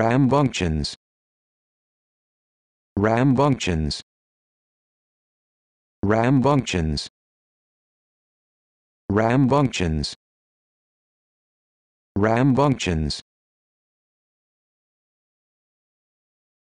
Rambunctions. Rambunctions. Rambunctions. Rambunctions. Rambunctions.